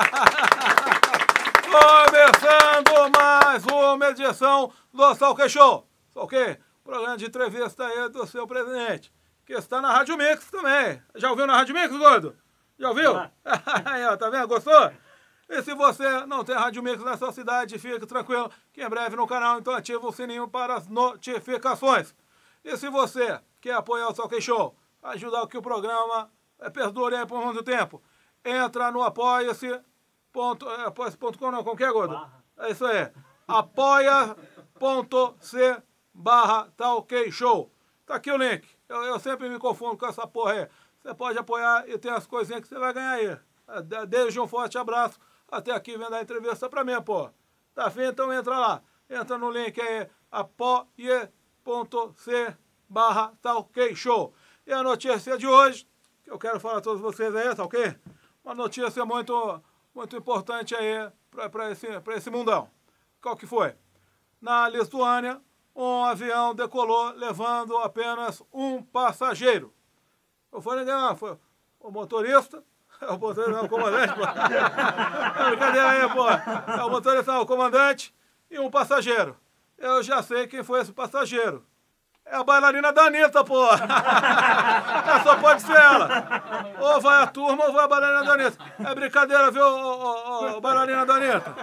Começando mais uma edição do Salque Show. Salque, programa de entrevista aí do seu presidente, que está na Rádio Mix também. Já ouviu na Rádio Mix, gordo? Já ouviu? Ah. aí, ó, tá vendo? Gostou? E se você não tem Rádio Mix na sua cidade, fique tranquilo, que em breve no canal, então ativa o sininho para as notificações. E se você quer apoiar o Salque Show, ajudar que o programa é, perdure aí por muito tempo, entra no apoia-se. Ponto, é, apoia-se.com, não, com que é, gordo? É isso aí. apoia.c barra tá ok show. Tá aqui o link. Eu, eu sempre me confundo com essa porra aí. Você pode apoiar e tem as coisinhas que você vai ganhar aí. É, desde um forte abraço. Até aqui vendo a entrevista pra mim, pô. Tá fim? Então entra lá. Entra no link aí, apoia.c barra tá ok show. E a notícia de hoje, que eu quero falar a todos vocês aí, tá ok? uma notícia muito, muito importante aí para esse, esse mundão. Qual que foi? Na Lituânia, um avião decolou levando apenas um passageiro. Eu falei: não, foi o motorista, é o motorista, não, o comandante, É, cadê aí, pô? É o motorista, não, o comandante e um passageiro. Eu já sei quem foi esse passageiro. É a bailarina da Anitta, pô! É, só pode ser ela! Ou vai a turma ou vai a bailarina da Anitta. É brincadeira, viu, o bailarina da Anitta?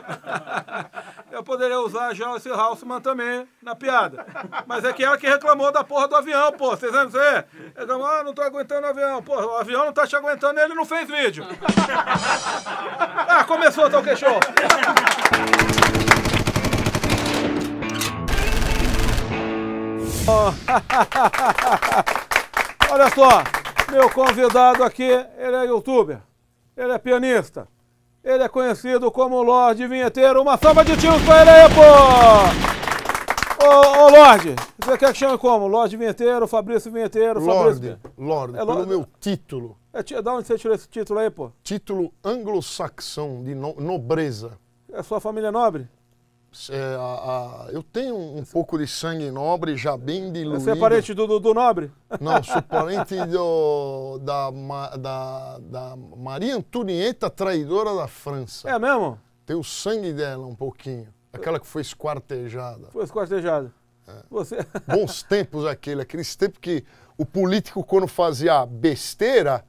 Eu poderia usar já esse Houseman também na piada. Mas é que ela que reclamou da porra do avião, pô. Vocês lembram disso aí? Reclamou, ah, não tô aguentando o avião. Pô, o avião não tá te aguentando ele não fez vídeo. ah, começou o então, talk show! Olha só, meu convidado aqui, ele é youtuber, ele é pianista, ele é conhecido como Lorde Vinheteiro. Uma salva de tios pra ele aí, pô! Ô, ô Lorde, você quer que chame como? Lorde Vinheteiro, Fabrício Vinheteiro, Lorde, Fabrício... Lorde, é Lorde, pelo meu título. É, da onde você tirou esse título aí, pô? Título anglo-saxão, de no nobreza. É sua família nobre? É, a, a, eu tenho um Você... pouco de sangue nobre já bem diluído. Você é parente do, do, do nobre? Não, sou parente do, da, da, da, Maria Antonieta, traidora da França. É mesmo? Tem o sangue dela um pouquinho. Aquela que foi esquartejada. Foi esquartejada. É. Você... Bons tempos aquele, aqueles tempos que o político quando fazia besteira,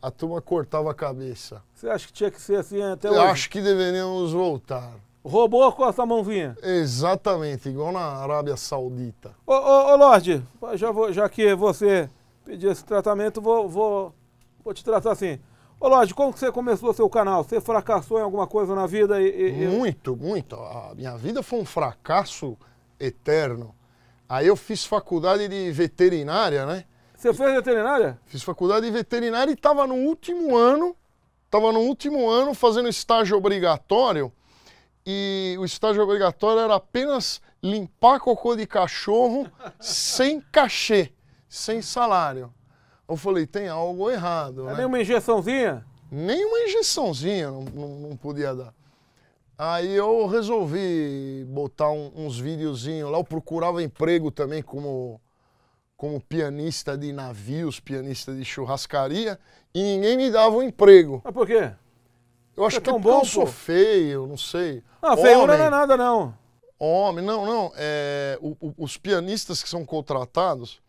a turma cortava a cabeça. Você acha que tinha que ser assim até hoje? Eu acho que deveríamos voltar. Roubou com essa mãozinha? Exatamente, igual na Arábia Saudita. Ô, ô, ô Lorde, já, já que você pediu esse tratamento, vou, vou, vou te tratar assim. Ô Lorde, como que você começou o seu canal? Você fracassou em alguma coisa na vida? E, e... Muito, muito. A minha vida foi um fracasso eterno. Aí eu fiz faculdade de veterinária, né? Você fez veterinária? Fiz faculdade de veterinária e estava no último ano, estava no último ano fazendo estágio obrigatório e o estágio obrigatório era apenas limpar cocô de cachorro sem cachê, sem salário. Eu falei, tem algo errado. É né? Nenhuma injeçãozinha? Nenhuma injeçãozinha não, não, não, podia dar. Aí eu resolvi botar um, uns videozinhos lá, eu procurava emprego também como, como pianista de navios, pianista de churrascaria, e ninguém me dava um emprego. Mas por quê? Eu acho é que tão bom, eu sou pô. feio, não sei. Ah, feio não é nada, não. Homem, não, não. É, o, o, os pianistas que são contratados,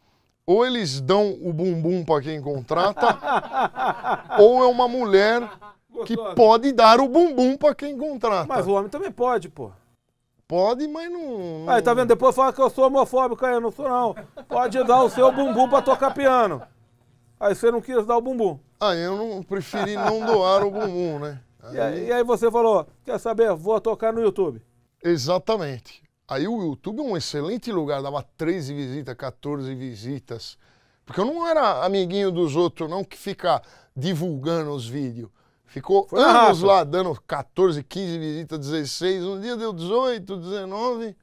ou eles dão o bumbum para quem contrata, ou é uma mulher que pode dar o bumbum para quem contrata. Mas o homem também pode, pô. Pode, mas não. não... Aí tá vendo? Depois fala que eu sou homofóbico, aí eu não sou, não. Pode dar o seu bumbum para tocar piano. Aí você não quis dar o bumbum. Aí ah, eu não preferi não doar o bumbum, né? E, aí, e aí você falou, quer saber, vou tocar no YouTube. Exatamente. Aí o YouTube é um excelente lugar, dava 13 visitas, 14 visitas. Porque eu não era amiguinho dos outros, não, que fica divulgando os vídeos. Ficou Foi anos lá dando 14, 15 visitas, 16. Um dia deu 18, 19.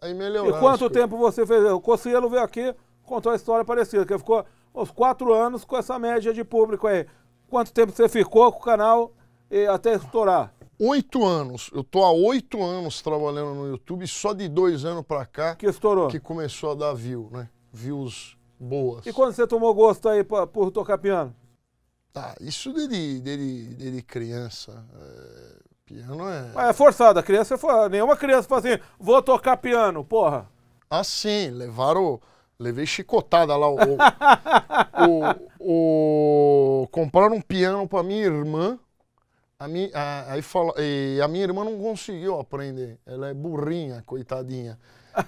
Aí melhorou. E quanto tempo você fez? O Cossielo veio aqui, contou uma história parecida, que ficou uns 4 anos com essa média de público aí. Quanto tempo você ficou com o canal até estourar? Oito anos. Eu tô há oito anos trabalhando no YouTube, só de dois anos para cá que estourou, que começou a dar view, né? Views boas. E quando você tomou gosto aí pra, por tocar piano? Tá, isso desde, dele dele criança. É, piano é. Mas ah, é forçado, a criança é Nenhuma criança fala assim, vou tocar piano, porra. Ah, sim, levaram. Levei chicotada lá. O, o, o, o, compraram um piano pra minha irmã a minha, a, aí fala, a minha irmã não conseguiu aprender. Ela é burrinha, coitadinha.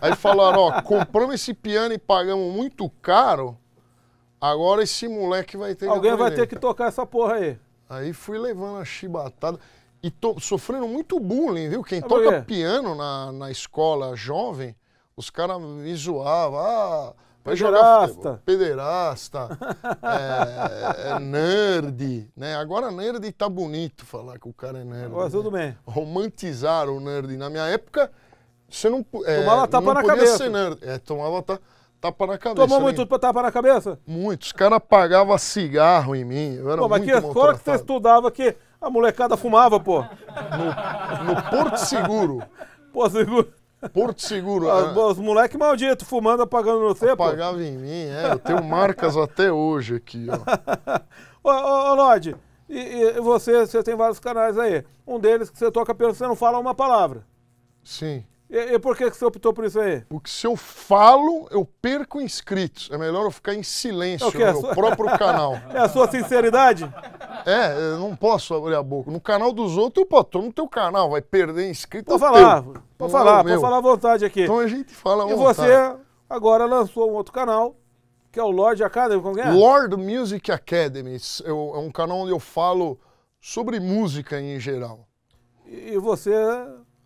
Aí falaram, ó, compramos esse piano e pagamos muito caro, agora esse moleque vai ter Alguém que Alguém vai ter que tocar essa porra aí. Aí fui levando a chibatada. E tô sofrendo muito bullying, viu? Quem toca piano na, na escola jovem, os caras me zoavam. Ah, Vai pederasta. Pederasta. É, é, é nerd. Né? Agora nerd tá bonito falar que o cara é nerd. Agora né? tudo bem. Romantizar o nerd. Na minha época, você não, é, tomava tapa não na podia cabeça. ser nerd. É, tomava ta, tapa na cabeça. Tomou muito né? tapa na cabeça? Muitos. Os caras pagavam cigarro em mim. Eu era pô, mas que escola que você estudava que a molecada fumava, pô? No, no Porto Seguro. Pô, seguro. Porto Seguro. Ah, é. Os moleque maldito, fumando, apagando no tempo. Apagava em mim, é. Eu tenho marcas até hoje aqui, ó. ô, ô, ô e, e, você, você tem vários canais aí. Um deles que você toca pelo, você não fala uma palavra. Sim. E, e, por que, que você optou por isso aí? Porque se eu falo, eu perco inscritos. É melhor eu ficar em silêncio no é né, meu sua... próprio canal. É a sua sinceridade? É, eu não posso abrir a boca. No canal dos outros, eu pô, tô no teu canal, vai perder inscrito. Vou tá falar, teu. vou falar, vou falar à vontade aqui. Então a gente fala à E você agora lançou um outro canal, que é o Lord Academy, como é? Lord Music Academy. Eu, é um canal onde eu falo sobre música em geral. E você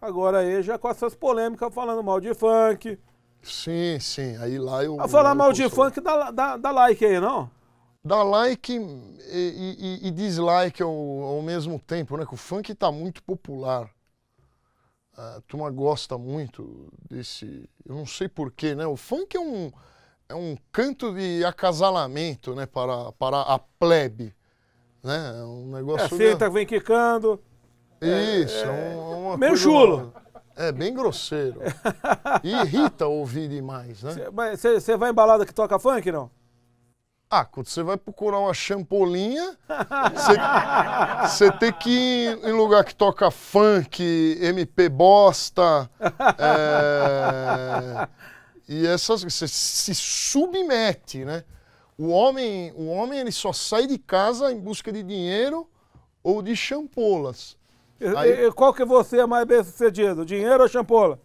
Agora aí já com essas polêmicas falando mal de funk. Sim, sim. Aí lá eu. A ah, falar eu mal de funk dá, dá, dá like aí, não? Dá like e, e, e dislike ao, ao, mesmo tempo, né? Que o funk tá muito popular. A turma gosta muito desse. Eu não sei porquê, né? O funk é um, é um canto de acasalamento, né? Para, para a plebe. Né? É um negócio. É, senta, vem quicando. Isso, é, é, é. uma Meio chulo. É, bem grosseiro. E irrita ouvir demais, né? mas você vai em balada que toca funk, não? Ah, quando você vai procurar uma champolinha, você tem que ir em lugar que toca funk, MP bosta. É, e essas. Você se submete, né? O homem, o homem ele só sai de casa em busca de dinheiro ou de champolas. Aí... E, qual que você é mais bem sucedido, dinheiro ou champola?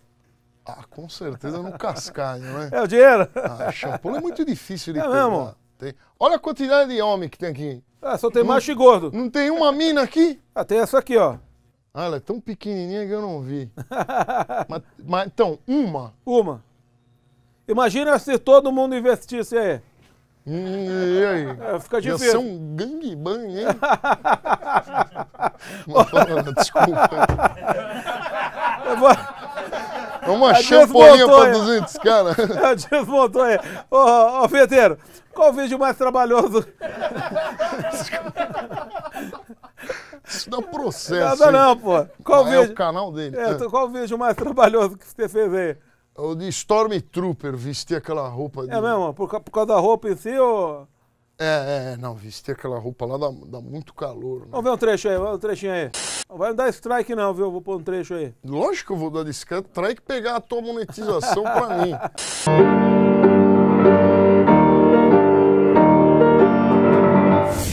Ah, com certeza no cascalho, né? É o dinheiro? Ah, champola é muito difícil de é pegar. Mesmo? Tem... Olha a quantidade de homem que tem aqui. Ah, só tem não, macho e gordo. Não tem uma mina aqui? Ah, tem essa aqui, ó. Ah, ela é tão pequenininha que eu não vi. mas, mas, então, uma? Uma. Imagina se todo mundo investisse aí. Hum, e aí? É, fica difícil. Ia ser um gangbang, hein? desculpa. vou... É uma champolinha pra 200 caras. É, desmontou aí. Ô, ô, Feteiro, qual o vídeo mais trabalhoso? Isso dá é processo. Nada não, não, pô. Qual ah, vídeo... É o canal dele. é. Qual o vídeo mais trabalhoso que você fez aí? O de Stormtrooper vestir aquela roupa. É de... É mesmo? Por, por, causa da roupa em si ou. É, é, é, não, vestir aquela roupa lá dá, dá muito calor. Né? Vamos ver um trecho aí, um trechinho aí. Não vai dar strike não, viu? Vou pôr um trecho aí. Lógico que eu vou dar strike pegar a tua monetização pra mim.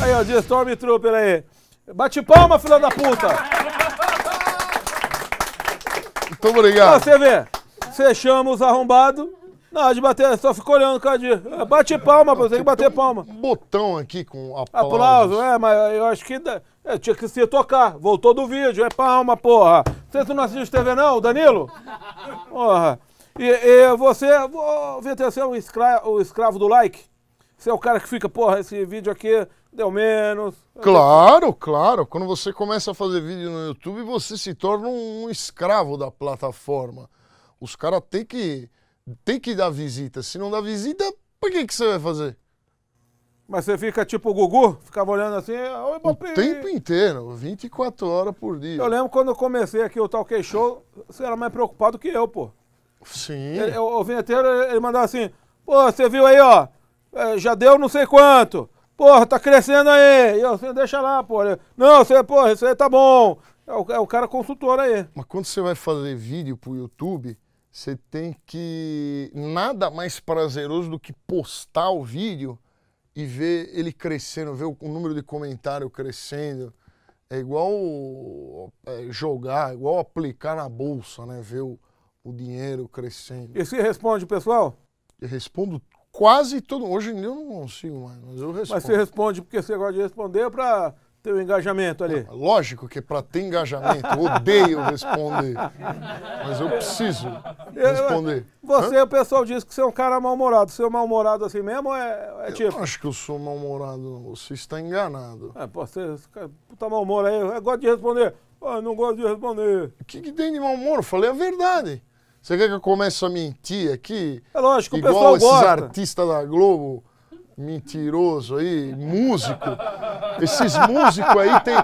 Aí, ó, de Stormtrooper aí. Bate palma, filha da puta! Muito então, obrigado. Pra você vê. Fechamos arrombado. Não, de bater, só ficou olhando, cara de. É, bate palma, você tem que bater um palma. Botão aqui com aplausos. Aplauso, é, mas eu acho que é, tinha que se tocar. Voltou do vídeo, é palma, porra. Você não assiste TV, não, Danilo? Porra. E, e você, VT, você é um escravo, o escravo do like? Você é o cara que fica, porra, esse vídeo aqui deu menos. Claro, claro. Quando você começa a fazer vídeo no YouTube, você se torna um escravo da plataforma. Os caras têm que, têm que dar visita. Se não dá visita, por que, que você vai fazer? Mas você fica tipo o Gugu? Ficava olhando assim, ah, O tempo inteiro, 24 horas por dia. Eu lembro quando eu comecei aqui o Talk Show, você era mais preocupado que eu, pô. Sim. Ele, o, o vinheteiro, ele mandava assim, pô, você viu aí, ó, é, já deu não sei quanto. Porra, tá crescendo aí. E eu, assim, deixa lá, pô. Não, você, pô isso aí tá bom. É o, é o cara consultor aí. Mas quando você vai fazer vídeo pro YouTube você tem que. Nada mais prazeroso do que postar o vídeo e ver ele crescendo, ver o número de comentário crescendo. É igual é, jogar, é igual aplicar na bolsa, né? Ver o, o dinheiro crescendo. E você responde, pessoal? Eu respondo quase todo. Hoje em dia eu não consigo mais, mas eu respondo. Mas você responde porque você gosta de responder para teu engajamento ali. Ah, lógico que para ter engajamento, odeio responder. Mas eu preciso responder. Você, Hã? o pessoal diz que você é um cara mal-humorado. Você é mal-humorado assim mesmo é, é tipo? Eu acho que eu sou mal-humorado. Você está enganado. É, pode ser. Puta mau humor aí. Eu gosto de responder. Ah, não gosto de responder. O que, que tem de mau humor? Eu falei a verdade. Você quer que eu comece a mentir aqui? É lógico, Igual o pessoal esses gosta. artistas da Globo mentiroso aí, músico. Esses músicos aí tem,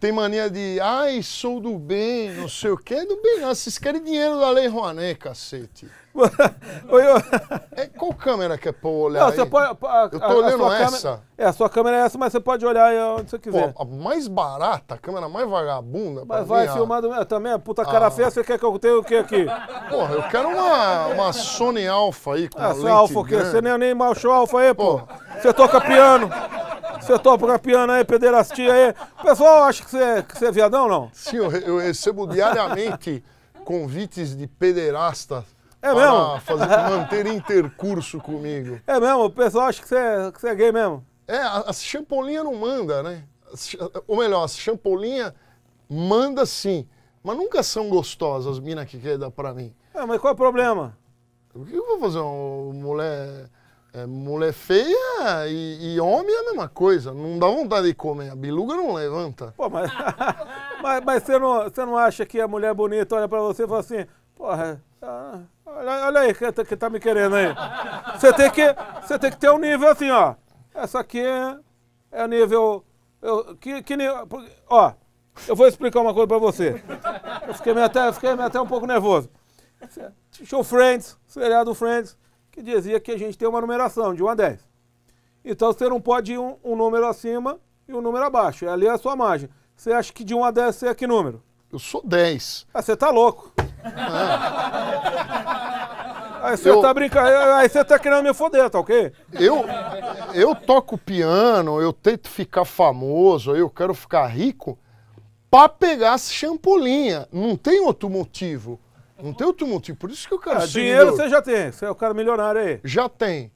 tem mania de, ai, sou do bem, não sei o quê, é do bem não. Vocês querem dinheiro da Lei Rouanet, cacete. é, qual câmera que é pra olhar? Não, pode, a, eu tô olhando essa. Câmera, é, a sua câmera é essa, mas você pode olhar onde você quiser. Pô, a mais barata, a câmera mais vagabunda. Mas vai é filmar do... também, é puta cara ah. feia, você quer que eu tenha o que aqui? Porra, eu quero uma, uma Sony Alpha aí com ah, A Sony Alpha o quê? Você nem, nem marchou Alpha aí, pô. pô. Você toca piano. Você toca piano aí, pederastia aí. O pessoal acha que você, que você é viadão, não? Sim, eu, eu recebo diariamente convites de pederastas é mesmo? Fazer, manter intercurso comigo. É mesmo? O pessoal acha que você, é, que você é gay mesmo. É, a, a champolinha não manda, né? Ou melhor, a champolinha manda sim. Mas nunca são gostosas as minas que querem dar pra mim. É, mas qual é o problema? O que eu vou fazer? Uma mulher, é, mulher feia e, e, homem é a mesma coisa. Não dá vontade de comer. A biluga não levanta. Pô, mas, mas, você, não, você não acha que a mulher bonita olha pra você e fala assim, porra, ah, olha, olha, aí que, tá, que tá me querendo aí. Você tem que, você tem que ter um nível assim, ó. Essa aqui é, é nível. Eu, que, que nível. Ó, eu vou explicar uma coisa para você. Eu fiquei até, fiquei até um pouco nervoso. Show Friends, seriado Friends, que dizia que a gente tem uma numeração de 1 a 10. Então você não pode ir um, um número acima e um número abaixo. É ali é a sua margem. Você acha que de 1 a 10 você é que número? Eu sou 10. Ah, você tá louco. Ah. Aí você tá eu... tá brincando, aí você tá querendo me foder, tá ok? Eu, eu toco piano, eu tento ficar famoso, eu quero ficar rico pra pegar essa champolinha. Não tem outro motivo. Não tem outro motivo. Por isso que eu quero é, ser Dinheiro você já tem, você é o cara milionário aí. Já tem.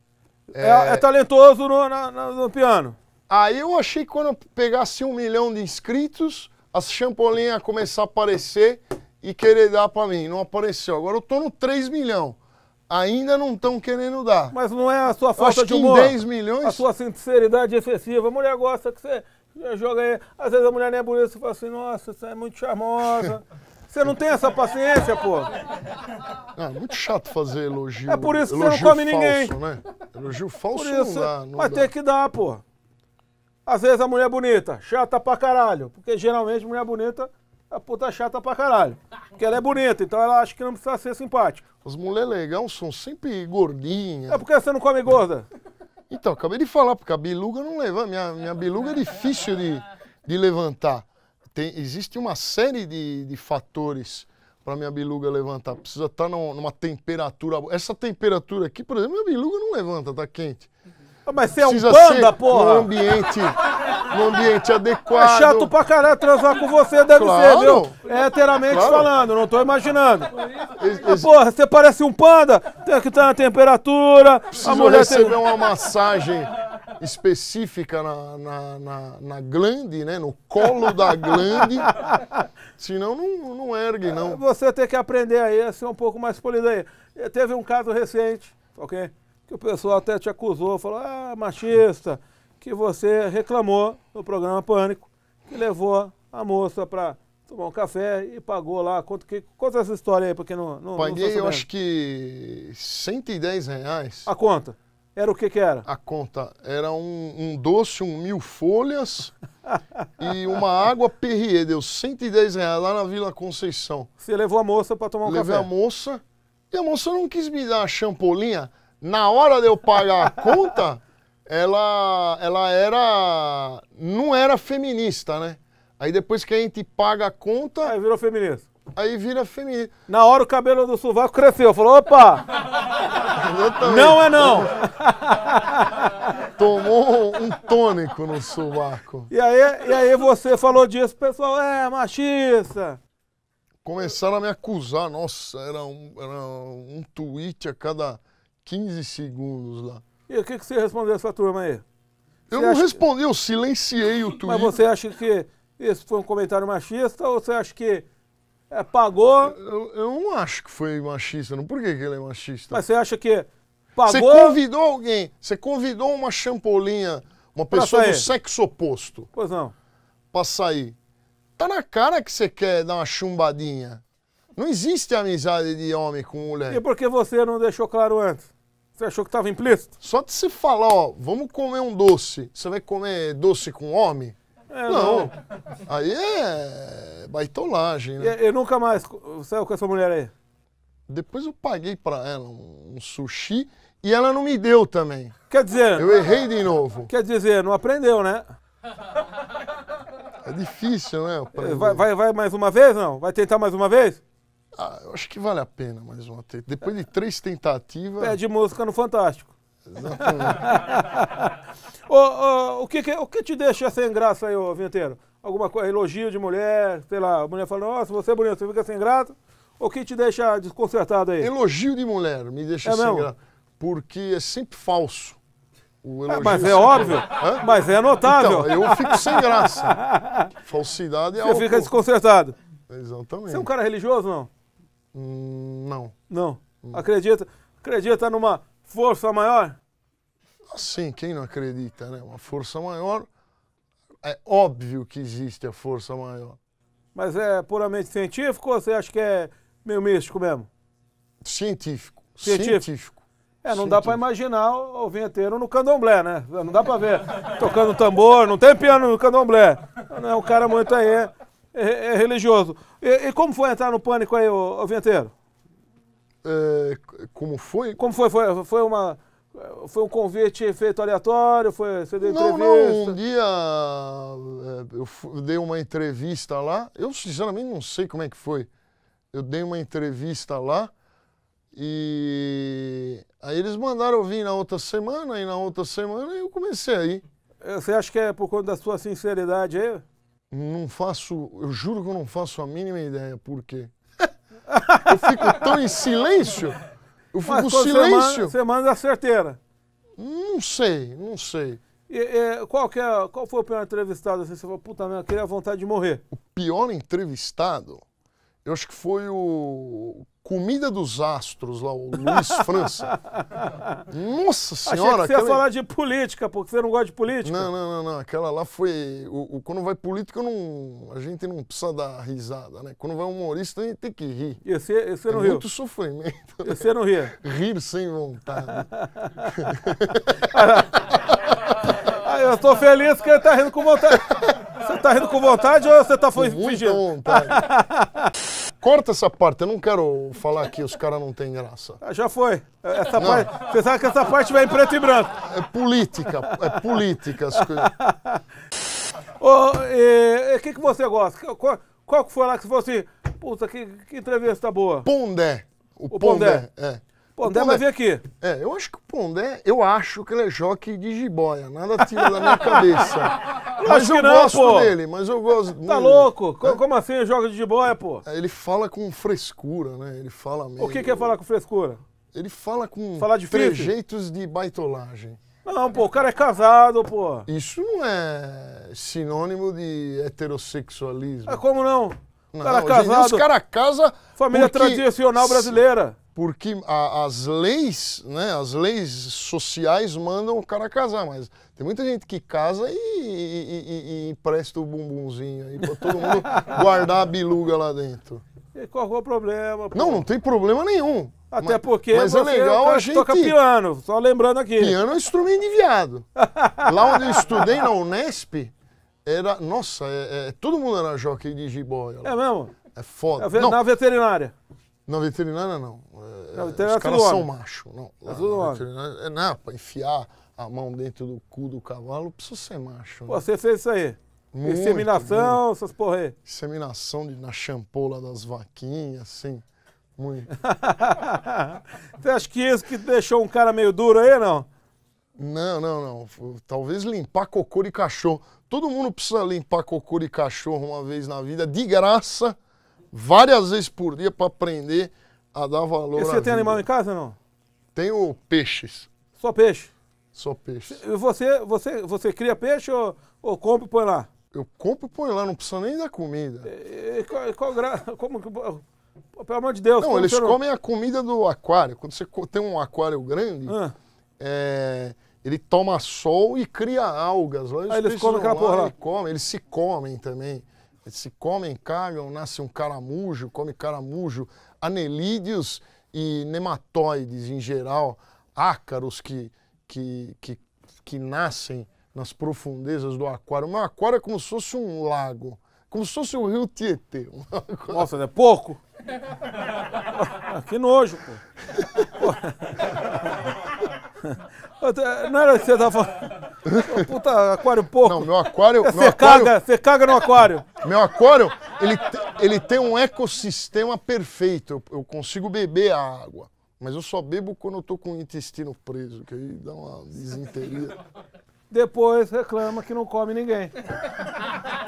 É, é, é talentoso no, na, no piano. Aí eu achei que quando eu pegasse um milhão de inscritos, as champolinhas começar a aparecer e querer dar para mim. Não apareceu. Agora eu tô no 3 milhões. Ainda não estão querendo dar. Mas não é a sua falta de humor. Acho que em 10 milhões... A sua sinceridade excessiva. A mulher gosta que você joga aí. Às vezes a mulher nem é bonita, você fala assim, nossa, você é muito charmosa. Você não tem essa paciência, pô. é muito chato fazer elogio. É por isso que você não come falso, ninguém. Né? Elogio falso por isso, não dá. mas tem que dar, pô. Às vezes a mulher é bonita, chata pra caralho. Porque geralmente mulher bonita a puta é chata pra caralho. Porque ela é bonita, então ela acha que não precisa ser simpática. As mulheres legais são sempre gordinhas. É porque você não come gorda? Então, acabei de falar, porque a biluga não levanta. Minha, minha biluga é difícil de, de levantar. Tem, existe uma série de, de fatores para minha biluga levantar. Precisa estar tá numa temperatura. Essa temperatura aqui, por exemplo, minha biluga não levanta, tá quente. Ah, mas você é um panda, porra! Num ambiente, no é ambiente adequado. É chato pra caralho transar com você, deve claro. ser, viu? É, heteramente claro. falando, não tô imaginando. Ex ah, porra, você parece um panda, tem que estar na temperatura. Preciso a mulher receber tem... uma massagem específica na, na, na, na, glande, né? No colo da glande. Senão não, não ergue, não. Você tem que aprender aí a ser um pouco mais polido aí. Teve um caso recente, ok? que o pessoal até te acusou, falou, ah, machista, que você reclamou no programa Pânico, que levou a moça para tomar um café e pagou lá. Conta, que, conta essa história aí, porque não. não Paguei, não eu acho que 110 reais. A conta? Era o que que era? A conta era um, um doce, um mil folhas e uma água Perrier. Deu 110 reais lá na Vila Conceição. Você levou a moça para tomar um Levei café? Levei a moça e a moça não quis me dar a champolinha na hora de eu pagar a conta, ela, ela era. não era feminista, né? Aí depois que a gente paga a conta. Aí virou feminista. Aí vira feminista. Na hora o cabelo do sovaco cresceu. Falou, opa! não é não! Tomou um tônico no sovaco. E aí, e aí você falou disso, pessoal, é machista. Começaram a me acusar. Nossa, era um, era um tweet a cada 15 segundos lá. E o que, que você respondeu essa turma aí? Eu você não acha... respondi, eu silenciei o Twitter. Mas você acha que esse foi um comentário machista ou você acha que é, pagou? Eu, eu, não acho que foi machista, não. Por que, que ele é machista? Mas você acha que pagou? Você convidou alguém, você convidou uma champolinha, uma pessoa do sexo oposto. Pois não. Pra sair. Tá na cara que você quer dar uma chumbadinha. Não existe amizade de homem com mulher. E por que você não deixou claro antes? Você achou que estava implícito? Só de se falar, ó, vamos comer um doce. Você vai comer doce com homem? É, não. não. Aí é, é baitolagem, né? Eu, nunca mais saiu com essa mulher aí. Depois eu paguei para ela um sushi e ela não me deu também. Quer dizer... Eu errei de novo. Quer dizer, não aprendeu, né? É difícil, né? Vai, vai, vai mais uma vez, não? Vai tentar mais uma vez? Ah, eu acho que vale a pena mais uma tentativa. Depois de três tentativas. de música no Fantástico. Exatamente. o, que, o que te deixa sem graça aí, ô Vinteiro? Alguma coisa, elogio de mulher, sei lá, a mulher fala, nossa, você é bonito, você fica sem graça? Ou que te deixa desconcertado aí? Elogio de mulher me deixa é sem mesmo? graça. Porque é sempre falso. É, mas é óbvio, Hã? mas é notável. Então, eu fico sem graça. Falsidade é Você algo... fica desconcertado. Exatamente. Você é um cara religioso, não? Hum, não. Não? Hum. Acredita? Acredita numa força maior? Sim, quem não acredita, né? Uma força maior, é óbvio que existe a força maior. Mas é puramente científico ou você acha que é meio místico mesmo? Científico. Científico. científico. É, não científico. dá para imaginar o, vinheteiro no candomblé, né? Não dá para ver tocando tambor, não tem piano no candomblé. Não é um cara muito aí é, é, é, religioso. E, e, como foi entrar no pânico aí, o Vinteiro? É, como foi? Como foi? Foi, foi uma. Foi um convite feito aleatório? Foi, você deu não, entrevista? Não, um dia é, eu dei uma entrevista lá. Eu, sinceramente, não sei como é que foi. Eu dei uma entrevista lá e aí eles mandaram eu vir na outra semana e na outra semana eu comecei aí. Você acha que é por conta da sua sinceridade aí? Não faço, eu juro que eu não faço a mínima ideia por quê. eu fico tão em silêncio. Eu fico em silêncio. Você manda, a certeira. Não sei, não sei. E, e, qual, que é, qual foi o pior entrevistado? Assim, você falou, puta merda, queria vontade de morrer. O pior entrevistado, eu acho que foi o Comida dos Astros, lá, o Luiz França. Nossa Senhora! Achei que você ia falar de política, porque você não gosta de política. Não, não, não. não. Aquela lá foi... O, o, quando vai política, não, a gente não precisa dar risada, né? Quando vai humorista, a gente tem que rir. E você, e você é não riu? muito sofrimento. E você não ria? Né? Rir sem vontade. ah, eu estou feliz que ele está rindo com vontade. Você está rindo com vontade ou você está fingindo? Com muita vontade. corta essa parte, eu não quero falar que os caras não têm graça. Ah, já foi. É, essa parte, você sabe que essa parte vai em preto e branco. É política, é política. As coisas. O que, que você gosta? Qual, qual que foi lá que você falou assim, puta, que, que entrevista boa? Pondé. O, o Pondé. Pondé. É. Pondé então, vai é, vir aqui. É, eu acho que o Pondé, eu acho que ele é joque de jiboia, nada tira da minha cabeça. mas eu não, gosto pô. dele, mas eu gosto Tá louco? É? Como assim joga de jiboia, pô? É, ele fala com frescura, né? Ele fala mesmo. O que, que é falar com frescura? Ele fala com Falar de de baitolagem. Não, pô, o cara é casado, pô. Isso não é sinônimo de heterossexualismo. É como não? o cara é casado. Os caras casam. Família porque... tradicional brasileira porque a, as leis, né, as leis sociais mandam o cara casar, mas tem muita gente que casa e, e, e, e empresta o bumbumzinho aí para todo mundo guardar a biluga lá dentro. E qual é o problema? Pô? Não, não tem problema nenhum. Até mas, porque mas é, é legal a gente toca piano, só lembrando aqui. Piano é um instrumento de viado. lá onde eu estudei na Unesp, era, nossa, é, é, todo mundo era jockey de jiboia. É mesmo? É foda. É, não, na veterinária. Não, veterinária não. É, não veterinária os é caras são macho. Não, é tudo ah, é, não, pra enfiar a mão dentro do cu do cavalo, precisa ser macho. Né? Pô, Você fez isso aí? Muito, Inseminação, muito. essas porra aí. Inseminação de, na champola das vaquinhas, assim. Muito. Você acha que isso que deixou um cara meio duro aí, não? Não, não, não. Talvez limpar cocô de cachorro. Todo mundo precisa limpar cocô de cachorro uma vez na vida, de graça várias vezes por dia para aprender a dar valor. E você tem vida. animal em casa não? Tenho peixes. Só peixe? Só peixe. Você, você, você cria peixe ou, ou compra e põe lá? Eu compro e põe lá, não precisa nem da comida. E, e qual, qual gra... Como que. Pelo amor de Deus. Não, eles não... comem a comida do aquário. Quando você tem um aquário grande, ah. é, ele toma sol e cria algas. eles, ah, eles comem aquela porra lá. Eles, comem, eles se comem também se comem, ou nasce um caramujo, come caramujo, anelídeos e nematóides em geral, ácaros que, que, que, que nascem nas profundezas do aquário. Meu aquário é como se fosse um lago, como se fosse o rio Tietê. Nossa, é né? pouco? que nojo, pô. pô. Não era o que você estava falando. Puta, aquário pouco. Não, meu aquário. Você caga, caga no aquário. Meu aquário, ele, ele tem um ecossistema perfeito. Eu, eu consigo beber a água. Mas eu só bebo quando eu tô com o intestino preso, que aí dá uma desinteria. Depois reclama que não come ninguém.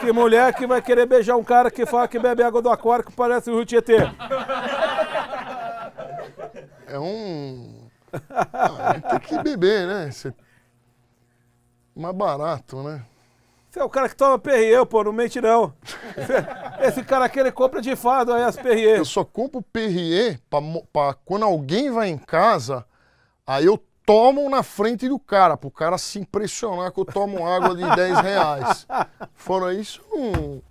Que mulher que vai querer beijar um cara que fala que bebe água do aquário que parece o Rio Tietê. É um. Ah, tem que beber, né? Você mais barato, né? Você é o cara que toma Perrier, pô, não mente não. Esse cara aqui, ele compra de fado aí as Perrier. Eu só compro Perrier para quando alguém vai em casa, aí eu tomo na frente do cara, pro cara se impressionar que eu tomo água de 10 reais. Fora isso, não,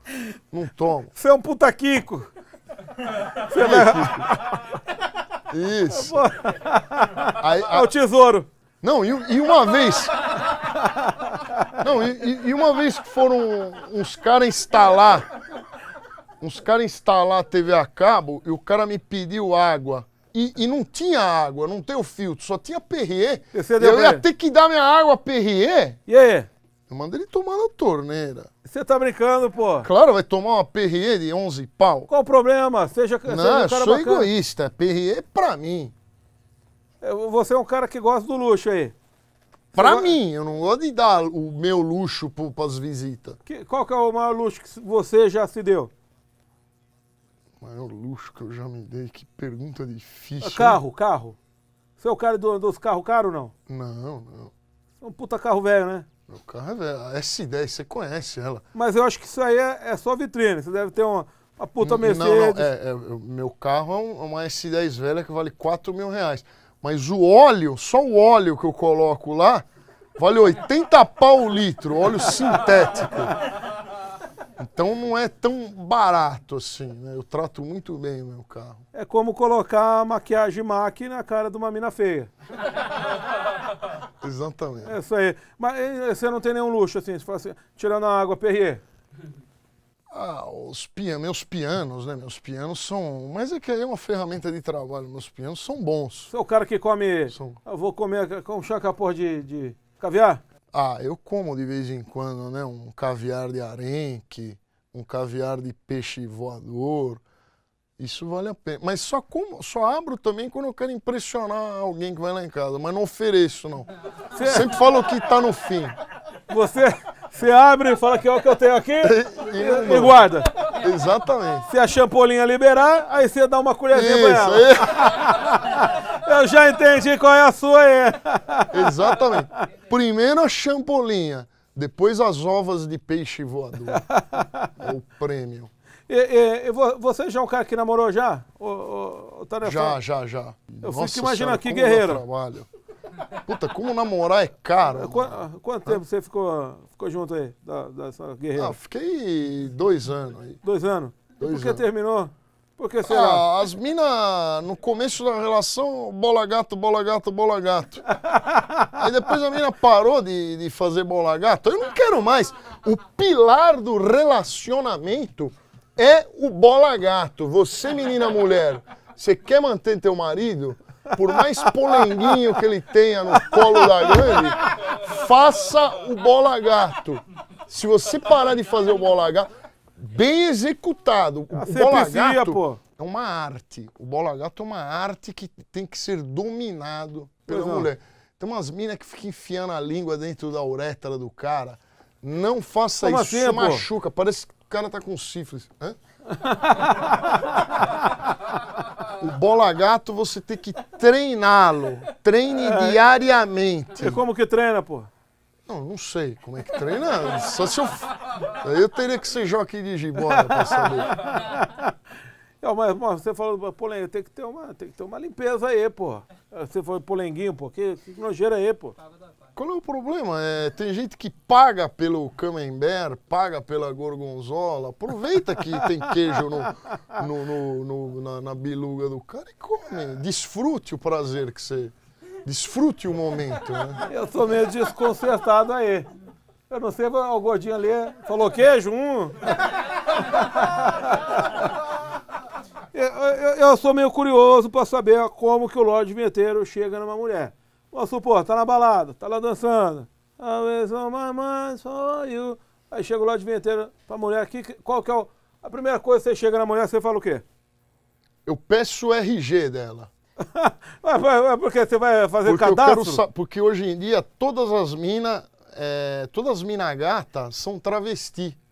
não tomo. Você é um puta Kiko. Você é, Isso. Aí, a... É o tesouro. Não, e, e uma vez... Não, e, e, uma vez que foram uns caras instalar, uns caras instalar a TV a cabo e o cara me pediu água. E, e não tinha água, não tem o filtro, só tinha Perrier. Eu ia ter que dar minha água Perrier. E aí? Eu mandei ele tomar na torneira. Você tá brincando, pô? Claro, vai tomar uma Perrier de 11 pau. Qual o problema? Seja, seja Não, um cara sou bacana. egoísta. Perrier é pra mim. É, você é um cara que gosta do luxo aí. Pra mim, eu não gosto de dar o meu luxo para as visitas. Que, qual que é o maior luxo que você já se deu? O maior luxo que eu já me dei, que pergunta difícil. Ah, carro, hein? carro. Você é o cara do, dos carros caros ou não? Não, não. É um puta carro velho, né? Meu carro é velho. A S10, você conhece ela. Mas eu acho que isso aí é, é só vitrine. Você deve ter uma, uma puta Mercedes. Não, não. É, é, meu carro é, é uma S10 velha que vale 4 mil reais. Mas o óleo, só o óleo que eu coloco lá, vale 80 pau o litro, óleo sintético. Então não é tão barato assim, né? Eu trato muito bem o meu carro. É como colocar maquiagem MAC na cara de uma mina feia. Exatamente. É isso aí. Mas você não tem nenhum luxo assim, você fala assim, tirando a água, Perrier. Ah, os pianos, meus pianos, né? Meus pianos são. Mas é que aí é uma ferramenta de trabalho. Meus pianos são bons. Você é o cara que come. São... Eu vou comer. com chacapor de, de, caviar? Ah, eu como de vez em quando, né? Um caviar de arenque, um caviar de peixe voador. Isso vale a pena. Mas só, como, só abro também quando eu quero impressionar alguém que vai lá em casa. Mas não ofereço, não. Você... É- Sempre falo que tá no fim. Você. Você abre, e fala que é o que eu tenho aqui e, e guarda. Exatamente. Se a champolinha liberar, aí você dá uma colherzinha pra ela. É. Aí. eu já entendi qual é a sua aí. Exatamente. Primeiro a champolinha, depois as ovas de peixe voador. É o prêmio. E, e, você já é um cara que namorou já? O, o, o já, já, já. Eu Nossa fico imaginando aqui, guerreiro. Trabalho. Puta, como namorar é caro. Qu mano. quanto tempo você ficou, ficou junto aí, da, dessa guerreira? Ah, fiquei dois anos aí. Dois anos? Dois por que anos. terminou? Por que será? Ah, as minas, no começo da relação, bola gato, bola gato, bola gato. aí depois a mina parou de, de fazer bola gato. Eu não quero mais. O pilar do relacionamento é o bola gato. Você, menina mulher, você quer manter teu marido? por mais polenguinho que ele tenha no colo da grande, faça o bola gato. Se você parar de fazer o bola gato, bem executado. O ah, bola gato pô. é uma arte. O bola gato é uma arte que tem que ser dominado pela pois mulher. Não. Tem umas minas que ficam enfiando a língua dentro da uretra do cara. Não faça Como isso, assim, machuca. Pô? Parece que o cara tá com sífilis. Hã? O bola gato você tem que treiná-lo. Treine é. diariamente. E é como que treina, pô? Não, não sei como é que treina. Só se eu. Eu teria que ser joaquim de jiboia pra saber. Não, mas, mas você falou, Polenguinho, tem que ter uma, tem que ter uma limpeza aí, pô. Você falou, Polenguinho, pô, que, que nojeira aí, pô. Tava da qual é o problema? É, tem gente que paga pelo camembert, paga pela gorgonzola, aproveita que tem queijo no, no, no, no na, na, biluga do cara e come. Desfrute o prazer que você. Desfrute o momento. Né? Eu sou meio desconcertado aí. Eu não sei, o gordinho ali falou queijo, um. eu, eu, eu sou meio curioso para saber como que o Lorde Vinheteiro chega numa mulher vou supor, tá na balada, tá lá dançando. Ah, Aí chega lá de vinheteiro pra mulher aqui. Qual que é o... A primeira coisa que você chega na mulher, você fala o quê? Eu peço o RG dela. porque você vai fazer porque cadastro? Quero, porque hoje em dia todas as minas, é, todas as minas gata são travesti.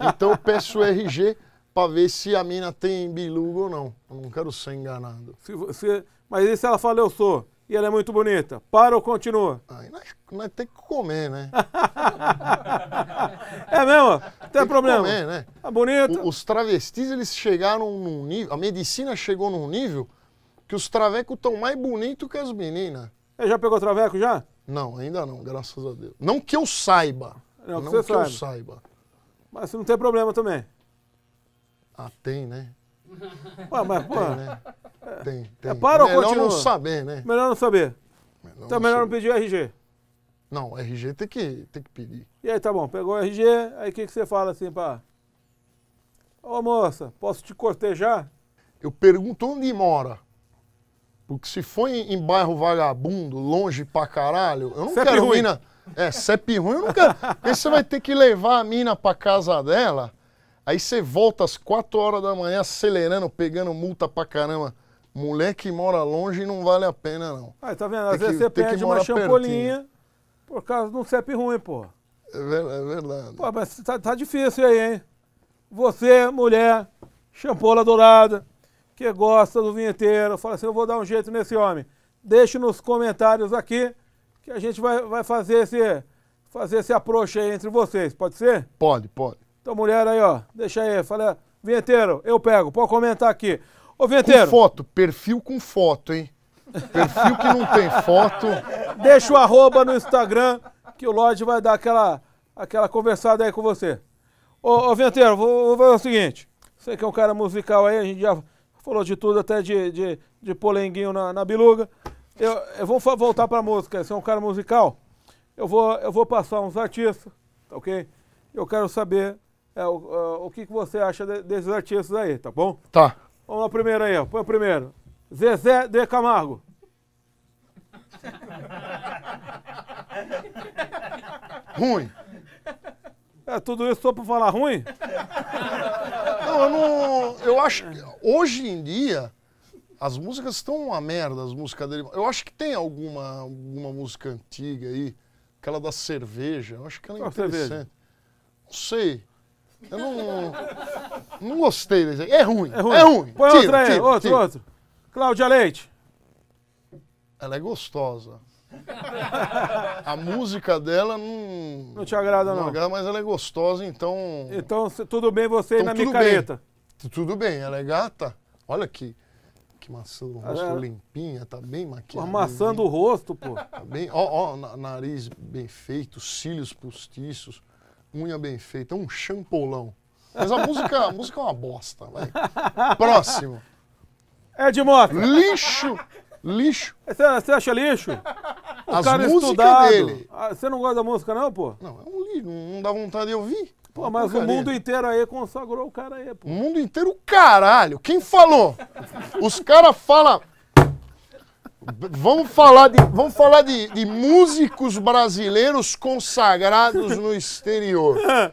Então eu peço o RG para ver se a mina tem bilugo ou não. Eu não quero ser enganado. Se você, mas e se ela fala eu sou? E ela é muito bonita. Para ou continua? Aí nós, nós temos que comer, né? é mesmo? Não tem, tem problema. Comer, né? É tá bonita. os travestis, eles chegaram num nível... A medicina chegou num nível que os travecos estão mais bonitos que as meninas. Você já pegou traveco, já? Não, ainda não, graças a Deus. Não que eu saiba. Não, não que, eu saiba. Mas não tem problema também. Ah, tem, né? Ué, mas, pô, tem, né? Tem, tem. É para melhor ou continua? não saber, né? Melhor não saber. Melhor então não melhor saber. não pedir o RG. Não, RG tem que, tem que pedir. E aí, tá bom, pegou o RG, aí o que, que você fala assim pra... Ô moça, posso te cortejar? Eu pergunto onde mora. Porque se for em, em bairro vagabundo, longe pra caralho, eu não Cep é quero ruim. mina... É, CEP é ruim, eu não quero. você vai ter que levar a mina pra casa dela... Aí você volta às 4 horas da manhã acelerando, pegando multa pra caramba. Mulher que mora longe não vale a pena, não. Aí, tá vendo? Às tem vezes que, você perde uma champolinha pertinho. por causa de um CEP ruim, pô. É, é verdade. Pô, mas tá, tá, difícil aí, hein? Você, mulher, champola dourada, que gosta do vinheteiro, fala assim, eu vou dar um jeito nesse homem. Deixe nos comentários aqui que a gente vai, vai fazer esse fazer esse approach aí entre vocês, pode ser? Pode, pode. Então, mulher aí, ó, deixa aí, fala, vinheteiro, eu pego, pode comentar aqui. Ô, Vinheteiro. Com foto, perfil com foto, hein? Perfil que não tem foto. Deixa o arroba no Instagram que o Lodge vai dar aquela, aquela conversada aí com você. Ô, ô Venteiro, vou, vou, fazer o seguinte. Você que é um cara musical aí, a gente já falou de tudo, até de, de, de polenguinho na, na biluga. Eu, eu vou voltar pra música. Você é um cara musical? Eu vou, eu vou passar uns artistas, tá ok? Eu quero saber é, o, é, o que, que você acha de, desses artistas aí, tá bom? Tá. Vamos a primeira aí, ó. Põe o primeiro. Zezé de Camargo. Ruim. É tudo isso só para falar ruim? Não, eu não. Eu acho. Hoje em dia, as músicas estão uma merda, as músicas dele. Eu acho que tem alguma, alguma música antiga aí, aquela da cerveja. Eu acho que ela é Qual interessante. Cerveja? Não sei. Eu não. Não gostei desse aí. É ruim. É ruim. É ruim. Põe tira, outra aí. Tira, outro, tira. outro. Cláudia Leite. Ela é gostosa. A música dela não. Não te agrada, não. Não agrada, mas ela é gostosa, então. Então, tudo bem você então, ir na micareta. Bem. Tudo bem, ela é gata. Olha aqui. Que maçã do rosto é. limpinha, tá bem maquiada. Maçã do rosto, pô. Tá bem. Ó, ó, nariz bem feito, cílios postiços, unha bem feita, um champolão. Mas a música, a música é uma bosta, vai. Próximo. Edmota. Lixo. Lixo. Você acha lixo? O As cara é músicas dele. Ah, você não gosta da música, não, pô? Não, é um lixo. Não dá vontade de ouvir. Pô, mas Porcaria. o mundo inteiro aí consagrou o cara aí, pô. O mundo inteiro, caralho. Quem falou? Os caras falam. Vamos falar, de, vamos falar de, de músicos brasileiros consagrados no exterior.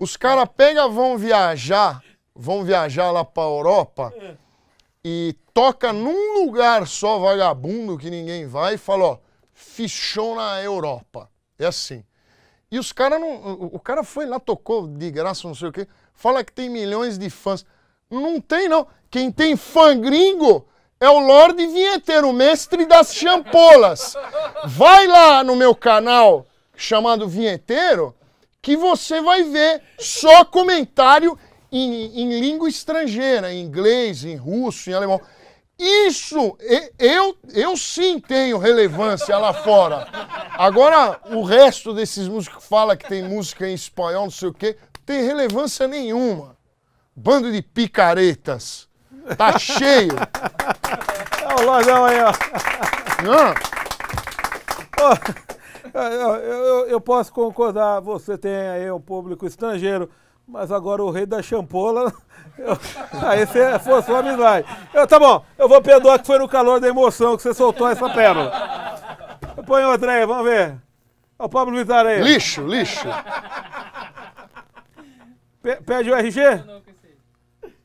Os caras pegam, vão viajar, vão viajar lá pra Europa e toca num lugar só vagabundo que ninguém vai e fala, ó, fichou na Europa. É assim. E os caras não. O cara foi lá, tocou de graça, não sei o quê. Fala que tem milhões de fãs. Não tem, não. Quem tem fã gringo é o Lorde Vinheteiro, o mestre das champolas. Vai lá no meu canal chamado Vinheteiro que você vai ver só comentário em, em língua estrangeira, em inglês, em russo, em alemão. Isso eu, eu sim tenho relevância lá fora. Agora, o resto desses músicos que fala que tem música em espanhol, não sei o quê, tem relevância nenhuma. Bando de picaretas. Tá cheio. Olha tá o lojão aí, ó. Não. Oh. É, eu, eu, eu posso concordar, você tem aí um público estrangeiro, mas agora o rei da champola. aí você forçou a amizade. Eu, tá bom, eu vou perdoar que foi no calor da emoção que você soltou essa pérola. Põe o aí, vamos ver. Olha o Pablo Vittar aí. Lixo, lixo. P pede o RG? Não,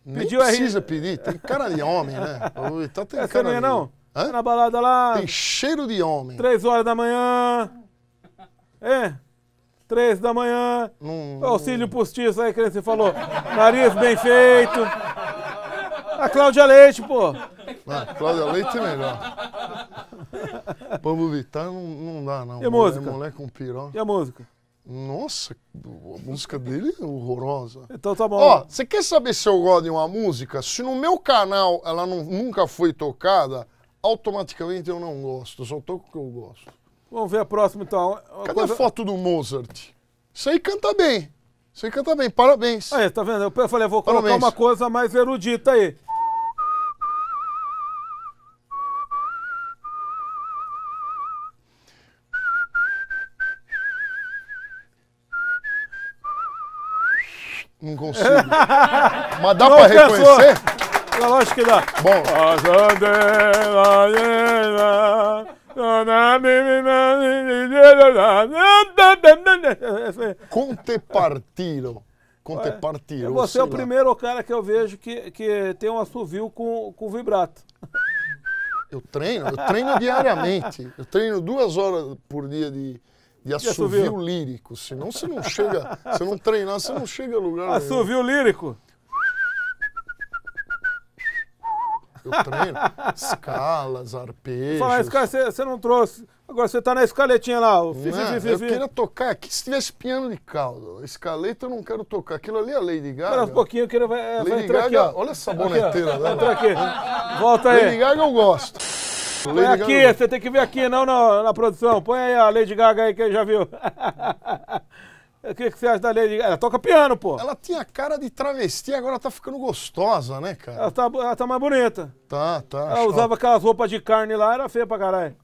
não, Pediu precisa pedir, tem cara de homem, né? Então tem Essa cara não é de... não? Hã? Na balada lá. Tem cheiro de homem. Três horas da manhã. É. Três da manhã. Hum, auxílio postiço aí que você falou. Nariz bem feito. A Cláudia Leite, pô. Ah, Cláudia Leite é melhor. Pablo Vittar não, não dá, não. E a mulher, música? Moleque com piró. E a música? Nossa, a música dele é horrorosa. Então tá bom. Ó, você quer saber se eu gosto de uma música? Se no meu canal ela não, nunca foi tocada, automaticamente eu não gosto. Eu só toco o que eu gosto. Vamos ver a próxima, então. Uma Cadê coisa... a foto do Mozart? Isso aí canta bem. Isso aí canta bem. Parabéns. Aí, tá vendo? Eu falei, vou colocar Parabéns. uma coisa mais erudita aí. Não consigo. Mas dá para reconhecer? Eu lógico que dá. Bom. Conte Contepartiro. É, é você é o primeiro cara que eu vejo que, que tem um assovio com, com vibrato. Eu treino, eu treino diariamente. Eu treino duas horas por dia de, de assovio, lírico. Senão você não chega, se não treinar, você não chega a lugar assovio nenhum. Assovio lírico? Eu treino escalas, arpejos. Fala, mas, cara, você, você não trouxe. Agora você tá na escaletinha lá. O fi, é, fi, fi, eu queria tocar aqui se tivesse piano de cauda. Escaleta eu não quero tocar. Aquilo ali é Lady Gaga. Espera um pouquinho, eu ele vai. É, Lady vai entrar Gaga, aqui, olha essa boneteira. Né? Aqui, aqui. Volta aí. Lady Gaga eu gosto. Vem aqui, Gaga. você tem que ver aqui, não, na produção. Põe aí a Lady Gaga aí que já viu. O que, que você acha da Lady Gaga? Ela toca piano, pô. Ela tinha cara de travesti, agora tá ficando gostosa, né, cara? Ela tá, ela tá mais bonita. Tá, tá. Ela usava aquelas roupas de carne lá, era feia pra caralho.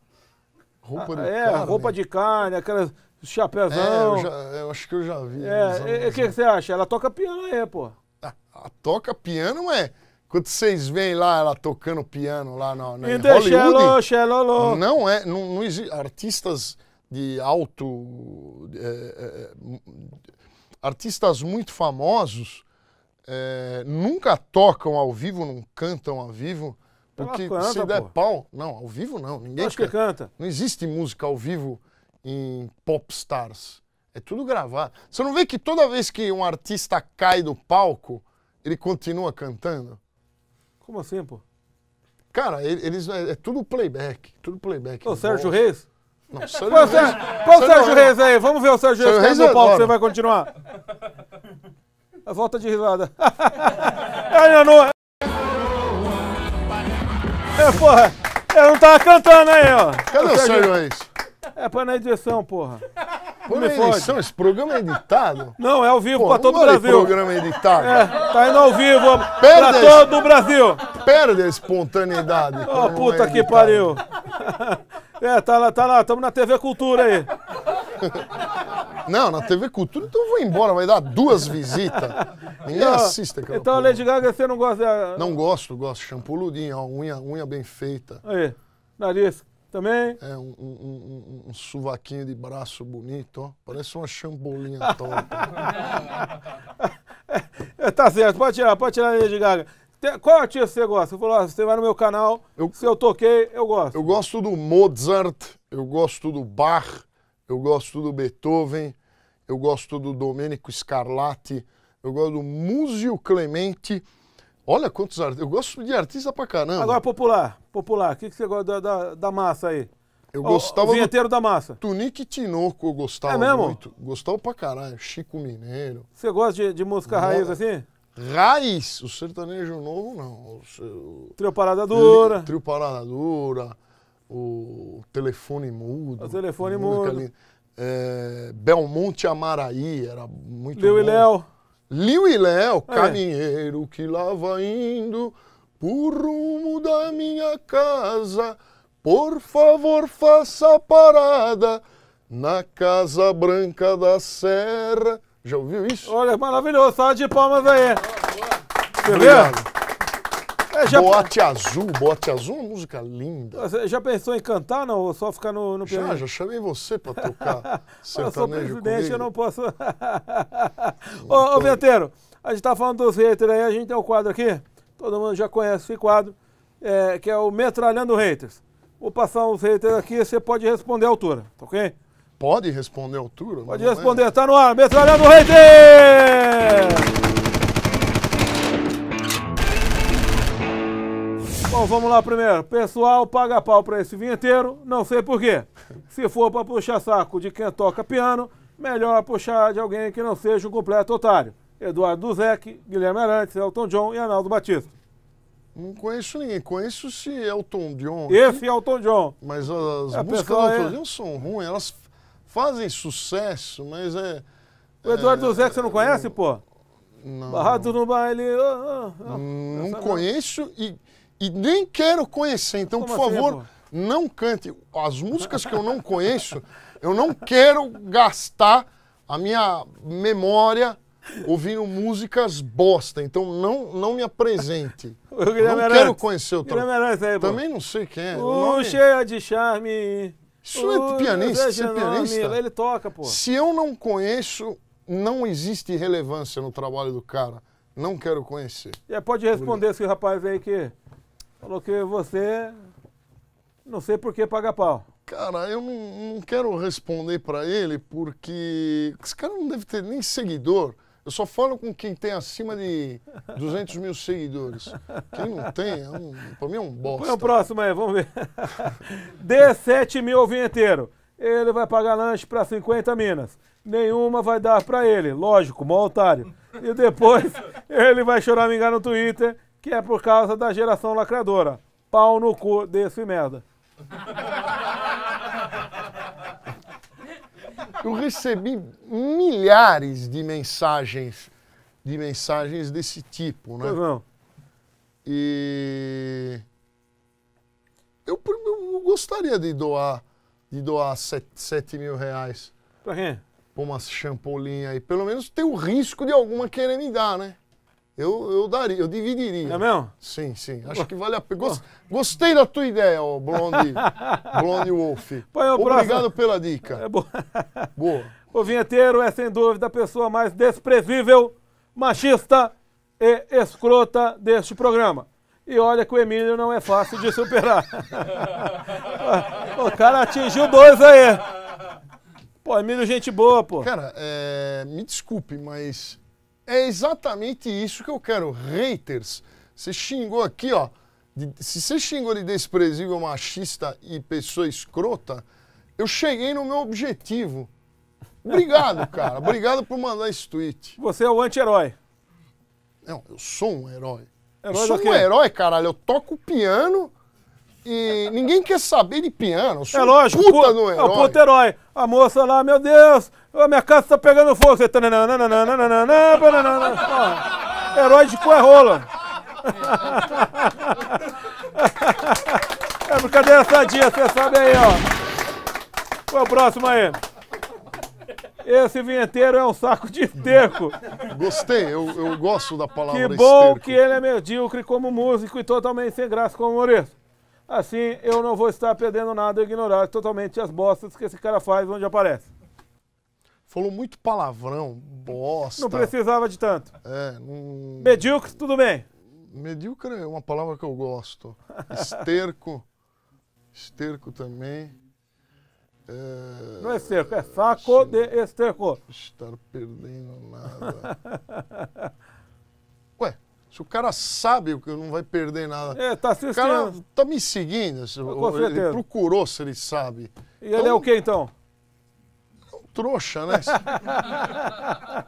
Roupa de ah, é, carne? É, roupa de carne, aquelas chapéuzão. É, eu, já, eu, acho que eu já vi. É, o que, que você acha? Ela toca piano aí, pô. A ah, ela toca piano, é... Quando vocês veem lá ela tocando piano lá na, na Hollywood, xelolo, xelolo. não é, não, não existe artistas de alto. É, é, é, artistas muito famosos é, nunca tocam ao vivo, não cantam ao vivo, porque canta, se der pô. pau. Não, ao vivo não. Ninguém Acho que canta. Não existe música ao vivo em popstars. É tudo gravado. Você não vê que toda vez que um artista cai do palco, ele continua cantando? Como assim, pô? Cara, eles é, é tudo playback, tudo playback. O Sérgio Reis? Não, o Sérgio, Qual o Sérgio Reis aí? Vamos ver o Sérgio, Sérgio Reis no palco, você vai continuar. A volta de risada. Ainda não. É, porra. Eu não tava cantando aí, ó. Cadê o Sérgio Reis? É põe na edição, porra. é que edição, esse programa é editado? Não, é ao vivo Pô, pra todo o Brasil. programa é editado. É, tá indo ao vivo Perde pra todo o Brasil. Perde a espontaneidade. Ô, oh, puta é que pariu. É, tá lá, tá lá, estamos na TV Cultura aí. Não, na TV Cultura, então eu vou embora, vai dar duas visitas. Ninguém assista, então, assiste Então porra. Lady Gaga, você não gosta dela? É, não gosto, gosto. Shampoo Ludinho, unha, unha bem feita. Aí, nariz também. É, um, um, um, um suvaquinho de braço bonito, ó. Parece uma champolinha. torta. É, é, tá certo, pode tirar, pode tirar a Lady Gaga. Qual artista é, você gosta? Você ah, você vai no meu canal, eu, se eu toquei, eu gosto. Eu gosto do Mozart, eu gosto do Bach, eu gosto do Beethoven, eu gosto do Domenico Scarlatti, eu gosto do Múzio Clemente. Olha quantos artistas. Eu gosto de artista pra caramba. Agora, popular, popular, o que, que você gosta da, da, da massa aí? Eu gostava. O vinheteiro da massa. Tunique Tinoco eu gostava é mesmo? muito. Gostava pra caralho. Chico Mineiro. Você gosta de, de música Mora. raiz assim? raiz. O sertanejo novo, não. O, seu... Trio Parada Dura. Trio Parada Dura. O telefone mudo. O telefone mudo. É, é, Belmonte Amaraí, era muito Liu bom. e Léo. Liu e Léo, é. caminheiro que lá vai indo por rumo da minha casa. Por favor, faça parada na Casa Branca da Serra já ouviu isso? Olha, maravilhoso. Sala de palmas aí. Boa, boa. É, já... Boate Azul. Boate Azul é música linda. Você já pensou em cantar não, ou só ficar no, no piano? Já, já chamei você para tocar sertanejo Eu sou presidente, comigo. eu não posso... não ô, ô, Venteiro, a gente tá falando dos haters aí, a gente tem um quadro aqui, todo mundo já conhece esse quadro, é, que é o Metralhando Haters. Vou passar uns haters aqui, você pode responder à altura, tá ok? Pode responder altura? Pode né? responder, é. tá no ar, metralhando o hater! Bom, vamos lá primeiro. Pessoal, paga pau pra esse vinheteiro, não sei porquê. Se for pra puxar saco de quem toca piano, melhor é puxar de alguém que não seja um completo otário. Eduardo Duzek, Guilherme Arantes, Elton John e Arnaldo Batista. Não conheço ninguém. Conheço esse Elton John. Esse aqui, Elton John. Mas as é, músicas do Elton é- John são ruins. Elas fazem sucesso, mas é. O Eduardo é, Zé, que você não conhece, pô? Não. Barrado no baile. Oh, oh, Não conheço e, e, nem quero conhecer. Então, Como por assim, favor, não cante. As músicas que eu não conheço, eu não quero gastar a minha memória ouvindo músicas bosta. Então, não, não me apresente. não quero conhecer o Tom. Também não sei quem é. Uh, o nome... Cheia de charme. Isso é pianista, isso é pianista. Amigo, ele toca, pô. Se eu não conheço, não existe relevância no trabalho do cara. Não quero conhecer. É, pode responder esse rapaz aí que falou que você não sei por que paga pau. Cara, eu não, não quero responder para ele porque esse cara não deve ter nem seguidor. Eu só falo com quem tem acima de 200 mil seguidores. Quem não tem, é um, pra mim é um bosta. Põe o próximo aí, vamos ver. Dê 7 mil vinheteiro. Ele vai pagar lanche para 50 minas. Nenhuma vai dar para ele. Lógico, mó otário. E depois ele vai choramingar no Twitter que é por causa da geração lacradora. Pau no cu desse merda. Eu recebi milhares de mensagens, de mensagens desse tipo, né? Pois não. E eu, eu gostaria de doar, de doar 7 mil reais. Pra quem? Pra uma champolinha aí. Pelo menos tem o risco de alguma querer me dar, né? Eu, eu daria, eu dividiria. É mesmo? Sim, sim. Acho que vale a pena. Gostei da tua ideia, ó, Blonde, Blonde Wolf. Põe Obrigado pela dica. É boa. boa. O vinheteiro é, sem dúvida, a pessoa mais desprezível, machista e escrota deste programa. E olha que o Emílio não é fácil de superar. o cara atingiu dois aí. Pô, Emílio, gente boa, pô. Cara, é... me desculpe, mas é exatamente isso que eu quero. Haters. Você xingou aqui, ó. De, se você xingou de desprezível, machista e pessoa escrota, eu cheguei no meu objetivo. Obrigado, cara. Obrigado por mandar esse tweet. Você é o anti-herói. Não, eu sou um herói. herói eu sou um herói, caralho. Eu toco piano e ninguém quer saber de piano. Eu sou é lógico, puta do herói. É o puto herói. A moça lá, meu Deus, Oh, minha casa tá pegando fogo. Você... Oh, herói de cu é rola. É brincadeira sadia, você sabe aí, ó. Qual é o próximo aí? Esse vinheteiro é um saco de esterco. Gostei, eu, eu gosto da palavra Que bom esterco. que ele é medíocre como músico e totalmente sem graça como humorista. Assim, eu não vou estar perdendo nada e ignorar totalmente as bostas que esse cara faz onde aparece. Falou muito palavrão, bosta. Não precisava de tanto. É, não... Medíocre, tudo bem. Medíocre é uma palavra que eu gosto. Esterco. esterco também. É... Não é esterco, é saco de esterco. Estar perdendo nada. Ué, se o cara sabe que não vai perder nada. É, tá assistindo. O cara tá me seguindo. Com ele procurou se ele sabe. E então, ele é então, o que então? trouxa, né?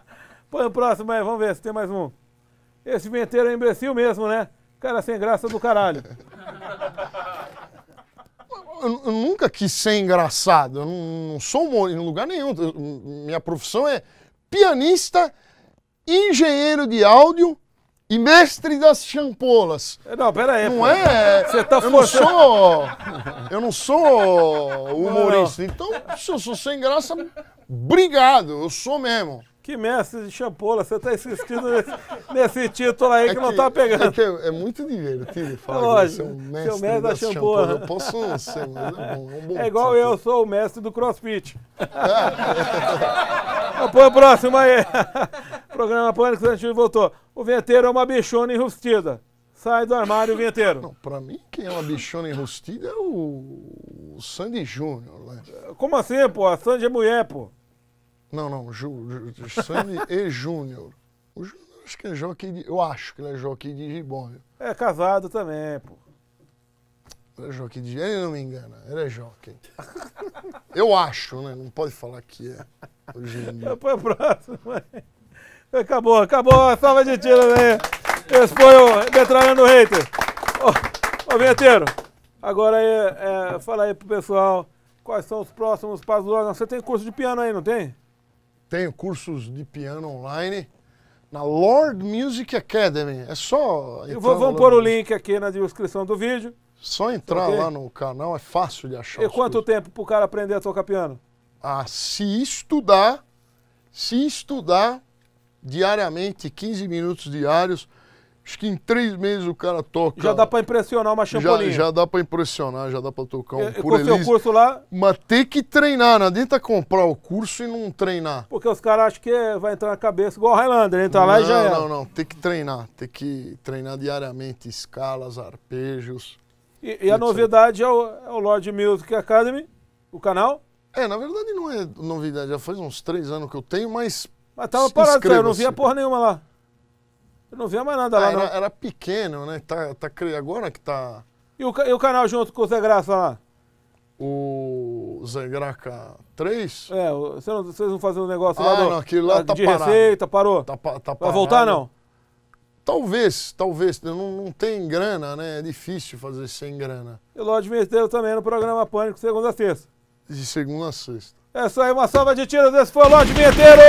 Põe o próximo aí, vamos ver se tem mais um. Esse vinheteiro é imbecil mesmo, né? Cara sem graça do caralho. Eu, nunca quis ser engraçado. Eu não, sou humor em lugar nenhum. minha profissão é pianista, engenheiro de áudio e mestre das champolas. É, não, pera aí. Não pô. é? Você tá eu forçando. Não sou, eu não sou humorista. Não, não. Então, se eu sou sem graça, obrigado. Eu sou mesmo. Que mestre de champola, você está insistindo nesse, nesse, título aí é que, que, não está pegando. É, que é, é, muito divertido falar é lógico, que você é um mestre, seu mestre da champola. Eu posso ser, mas é bom. É, igual eu sou o mestre do crossfit. Põe o próximo aí. Programa Pânico Santinho voltou. O venteiro é uma bichona enrustida. Sai do armário, vinheteiro. Não, pra mim, quem é uma bichona enrustida é o, o Sandy Júnior. Né? Como assim, pô? A Sandy é mulher, pô. Não, não, Ju, Ju, Sani e Júnior. O Júnior acho que é Joaquim, de, Eu acho que ele é Joaquim de Gibónio. É casado também, pô. Ele é jockey de... Ele não me engana, ele é jockey. eu acho, né? Não pode falar que é. Hoje em dia. Foi o é próximo. Acabou, acabou. Salva de tiro, né? Esse foi o Metralhando Hater. Ô, ô Vinheteiro, agora aí, é, fala aí pro pessoal quais são os próximos passos do Você tem curso de piano aí, não tem? Tenho cursos de piano online na Lord Music Academy. É só. Eu vou, vamos pôr o link aqui na descrição do vídeo. Só entrar lá no canal, é fácil de achar. E quanto cursos. tempo para o cara aprender a tocar piano? Ah, se estudar, se estudar diariamente, 15 minutos diários Acho que em três meses o cara toca. Já dá para impressionar uma champolinha. Já, já dá para impressionar, já dá para tocar um é, por seu curso lá. Mas tem que treinar, não adianta comprar o curso e não treinar. Porque os caras acham que é, vai entrar na cabeça igual o Highlander, entrar lá e já é. Não, não, tem que treinar. Tem que treinar diariamente escalas, arpejos. E, e a novidade é o, é o Lord Music Academy, o canal? É, na verdade não é novidade, já faz uns três anos que eu tenho, mas. Mas tava parado, eu não via porra nenhuma lá. Eu não via mais nada ah, lá. Era, era, pequeno, né? Tá, tá, agora que tá. E o, e o canal junto com o Zé Graça lá? O Zé Graca 3? É, não, vocês vão fazer um negócio ah, lá, do, não, aquilo lá, lá tá de parado. receita, parou? Tá, tá parado. Vai voltar não? Talvez, talvez. Não, não tem grana, né? É difícil fazer sem grana. E Lorde Mesteiro também no programa Pânico, segunda a sexta. De segunda a sexta. Essa é aí, uma salva de tiros. Esse foi o Lorde Vinheteiro!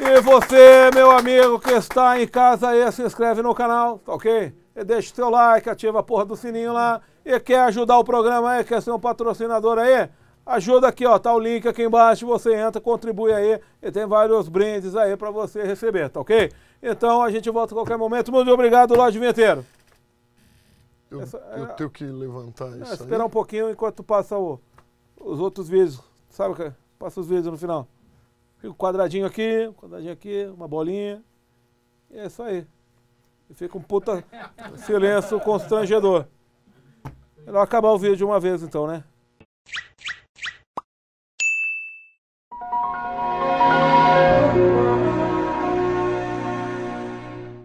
E você, meu amigo que está em casa aí, se inscreve no canal, tá ok? E deixa o seu like, ativa a porra do sininho lá. E quer ajudar o programa aí, quer ser um patrocinador aí? Ajuda aqui, ó, tá o link aqui embaixo, você entra, contribui aí e tem vários brindes aí para você receber, tá ok? Então a gente volta a qualquer momento. Muito obrigado, Lorde Vinteiro. Eu, Essa, é eu é, tenho que levantar é, isso. Esperar aí. um pouquinho enquanto passa o, os outros vídeos. Sabe, cara? É? Passa os vídeos no final. Fica um quadradinho aqui, um quadradinho aqui, uma bolinha. E é isso aí. E fica um puta silêncio constrangedor. Melhor acabar o vídeo de uma vez então, né?